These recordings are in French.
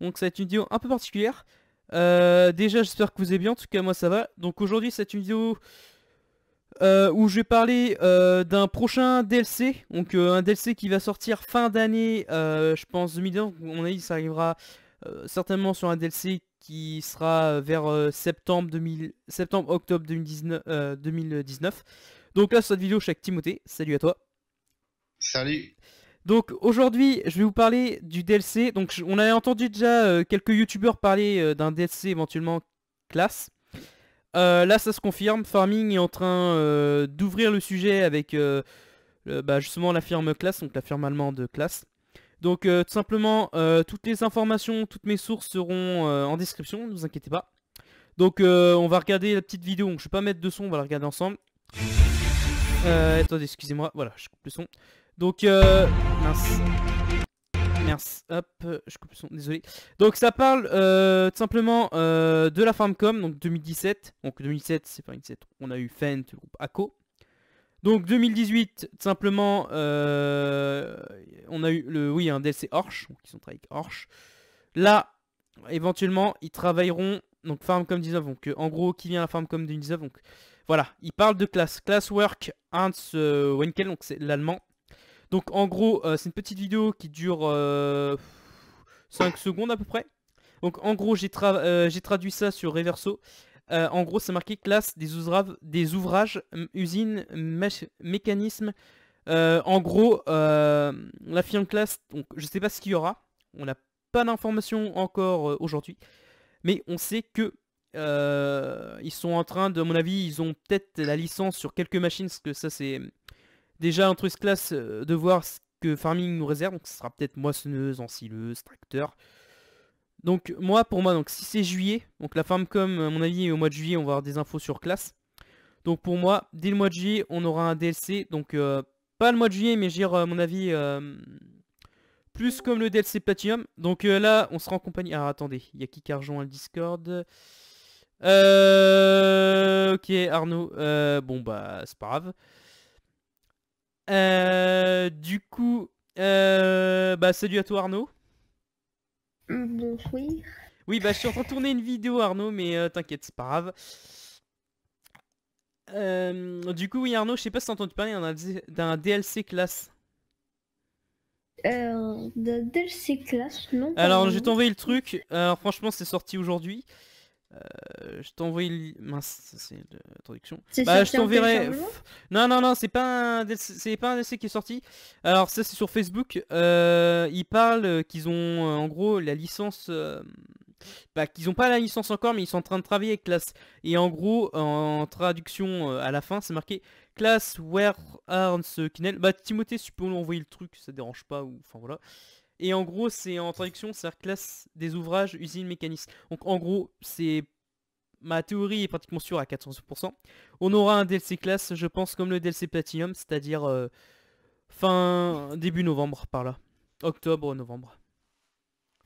Donc ça va être une vidéo un peu particulière. Euh, déjà j'espère que vous allez bien, en tout cas moi ça va. Donc aujourd'hui c'est une vidéo euh, où je vais parler euh, d'un prochain DLC. Donc un DLC qui va sortir fin d'année, je pense 2020. On a dit ça arrivera certainement sur un DLC qui sera vers septembre 2000, septembre octobre 2019, 2019. Donc là sur cette vidéo je suis avec Timothée. Salut à toi. Salut donc aujourd'hui, je vais vous parler du DLC. Donc on avait entendu déjà euh, quelques youtubeurs parler euh, d'un DLC éventuellement classe. Euh, là, ça se confirme. Farming est en train d'ouvrir le sujet avec bah, justement la firme classe, donc la firme allemande classe. Donc tout simplement, toutes les informations, toutes mes sources seront en description, ne vous inquiétez pas. Donc on va regarder la petite vidéo, donc je ne vais pas mettre de son, on va la regarder ensemble. attendez, excusez-moi, voilà, je coupe le son. Donc, euh, Hop, je coupe son, désolé. Donc ça parle euh, tout simplement euh, de la Farmcom, donc 2017. Donc 2017, c'est pas 2017, on a eu Fent, le groupe ACO. Donc 2018, tout simplement, on a eu le, oui, un DLC Orch, donc ils ont travaillé avec Orch. Là, éventuellement, ils travailleront, donc Farmcom 19, donc en gros, qui vient à la Farmcom 2019, donc voilà. Ils parlent de classe, Classwork Hans Wenkel, donc c'est l'allemand. Donc en gros, euh, c'est une petite vidéo qui dure 5 euh, secondes à peu près. Donc en gros, j'ai euh, traduit ça sur Reverso. en gros, c'est marqué classe des, ouvrages, des ouvrages, usines, mécanismes. en gros, la firme classe, donc, je sais pas ce qu'il y aura. On n'a pas d'informations encore aujourd'hui. Mais on sait que ils sont en train de, à mon avis, ils ont peut-être la licence sur quelques machines, parce que ça c'est déjà un truc classe euh, de voir ce que farming nous réserve. Donc ce sera peut-être moissonneuse, ancileuse, tracteur. Donc moi, pour moi, donc si c'est juillet, donc la Farmcom, à mon avis, au mois de juillet, on va avoir des infos sur classe. Donc pour moi, dès le mois de juillet, on aura un DLC. Donc euh, pas le mois de juillet, mais j'irai à mon avis euh, plus comme le DLC Platinum. Donc là, on sera en compagnie... Ah attendez, il y a qui qui a rejoint le Discord Ok Arnaud, bon bah c'est pas grave. Euh, du coup, euh, bah, salut à toi Arnaud. Bonjour. Oui, bah je suis en train de tourner une vidéo Arnaud, mais euh, t'inquiète, c'est pas grave. du coup, oui Arnaud, je sais pas si t'as entendu parler d'un DLC classe. Euh, DLC classe, non Alors, j'ai vais le truc. franchement, c'est sorti aujourd'hui. Euh, je t'envoie mince c'est la euh, traduction bah, je t'enverrai non non non c'est pas un c'est pas un essai qui est sorti alors ça c'est sur Facebook euh, ils parlent qu'ils ont en gros la licence bah, qu'ils ont pas la licence encore mais ils sont en train de travailler avec classe et en gros en, traduction à la fin c'est marqué classe where are Knell... bah Timothée si tu peux nous envoyer le truc ça dérange pas ou enfin voilà et en gros, c'est en traduction, c'est la classe des ouvrages usine mécanismes. Donc en gros, c'est ma théorie est pratiquement sûre à 400%. On aura un DLC classe, je pense, comme le DLC Platinum, c'est-à-dire euh, fin début novembre par là, octobre novembre.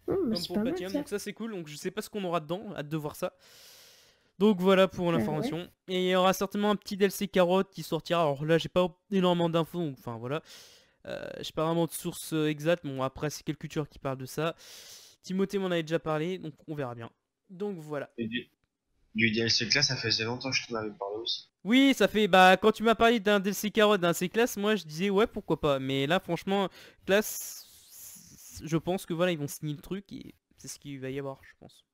Oh, comme pour Platinum, donc ça c'est cool. Donc je sais pas ce qu'on aura dedans, hâte de voir ça. Donc voilà pour eh l'information. Et il y aura certainement un petit DLC carotte qui sortira. Alors là, j'ai pas énormément d'infos, enfin voilà. Euh, je pas vraiment de source euh, exacte, bon après c'est quelques culture qui parlent de ça. Timothée m'en avait déjà parlé, donc on verra bien. Donc voilà. du, DLC class ça faisait longtemps que je t'en avais parlé aussi. Oui, ça fait bah quand tu m'as parlé d'un DLC carotte, d'un C class moi je disais ouais pourquoi pas, mais là franchement Class je pense que voilà ils vont signer le truc et c'est ce qu'il va y avoir, je pense.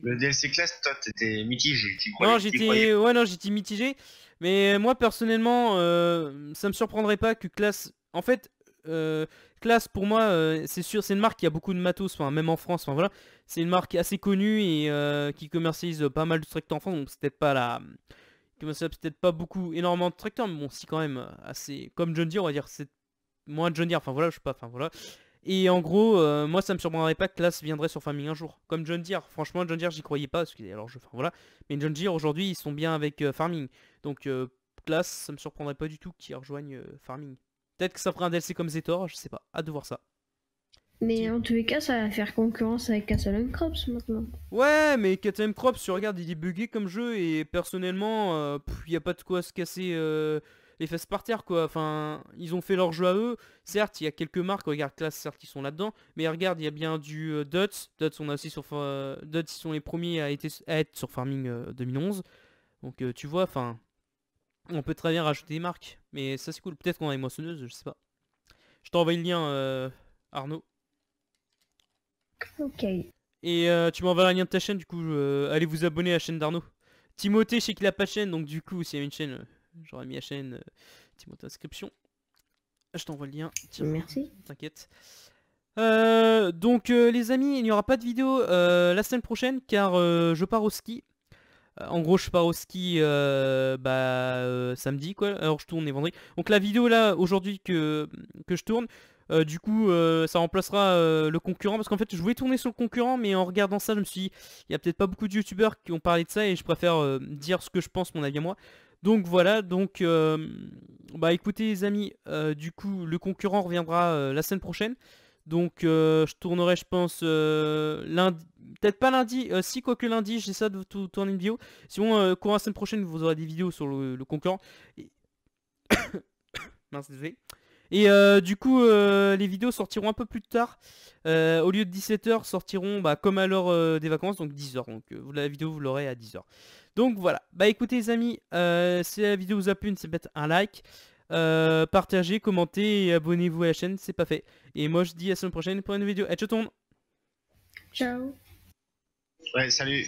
Le DLC class toi, t'étais mitigé. non, j'étais, ouais, non, j'étais mitigé. Mais moi, personnellement, euh, ça me surprendrait pas que class en fait, euh, classe pour moi, euh, c'est sûr, c'est une marque qui a beaucoup de matos, même en France, enfin, voilà, c'est une marque assez connue et euh, qui commercialise pas mal de tracteurs en France, donc c'est peut-être pas la, commercialise peut-être pas beaucoup, énormément de tracteurs, mais bon, si quand même, assez, comme John Deere, on va dire, c'est moins John Deere, enfin voilà, je sais pas, enfin voilà. Et en gros, euh, moi ça me surprendrait pas que Class viendrait sur Farming un jour. Comme John Deere, franchement John Deere j'y croyais pas, parce que, alors je, enfin voilà. Mais John Deere aujourd'hui ils sont bien avec Farming. Donc Class ça me surprendrait pas du tout qu'ils rejoignent Farming. Peut-être que ça fera un DLC comme Zetor, je sais pas. Hâte de voir ça. Mais en tous les cas, ça va faire concurrence avec Castle Crops maintenant. Ouais, mais Castle Crops, tu regardes, il est bugué comme jeu et personnellement, il euh, n'y a pas de quoi se casser euh, les fesses par terre quoi. Enfin, ils ont fait leur jeu à eux. Certes, il y a quelques marques, regarde classe, certes, qui sont là-dedans. Mais regarde, il y a bien du euh, Dots. Dots, on a aussi sur Dots, ils sont les premiers à, être sur Farming 2011. Donc tu vois, enfin, on peut très bien rajouter des marques, mais ça c'est cool. Peut-être qu'on a une moissonneuses, je sais pas. Je t'envoie le lien, euh, Arnaud. Ok. Et euh, tu m'envoies le lien de ta chaîne, du coup, euh, allez vous abonner à la chaîne d'Arnaud. Timothée, je sais qu'il a pas de chaîne, donc du coup, s'il y a une chaîne, j'aurais mis la chaîne Timothée Inscription. Ah, je t'envoie le lien. Merci. T'inquiète. donc les amis, il n'y aura pas de vidéo la semaine prochaine car je pars au ski en gros je pars au ski euh, bah, euh, samedi quoi, alors je tourne et vendredi. Donc la vidéo là aujourd'hui que, que je tourne, euh, du coup ça remplacera le concurrent parce qu'en fait je voulais tourner sur le concurrent mais en regardant ça je me suis dit il y a peut-être pas beaucoup de youtubeurs qui ont parlé de ça et je préfère dire ce que je pense, mon avis à moi. Donc voilà, donc bah écoutez les amis, du coup le concurrent reviendra la semaine prochaine. Donc je tournerai je pense lundi, Peut-être pas lundi, euh, si quoique lundi, j'essaie de tout tourner une vidéo. Sinon, euh, courant la semaine prochaine, vous aurez des vidéos sur le, concurrent. Et... Mince, désolé. Et euh, du coup, les vidéos sortiront un peu plus tard. au lieu de 17h, sortiront bah, comme à l'heure des vacances, donc 10h. Donc la vidéo, vous l'aurez à 10h. Donc voilà. Bah écoutez les amis, si la vidéo vous a plu, c'est bête un like. partagez, commentez et abonnez-vous à la chaîne, c'est pas fait. Et moi je dis à la semaine prochaine pour une vidéo. Et ciao tout le monde Ciao Ouais, salut.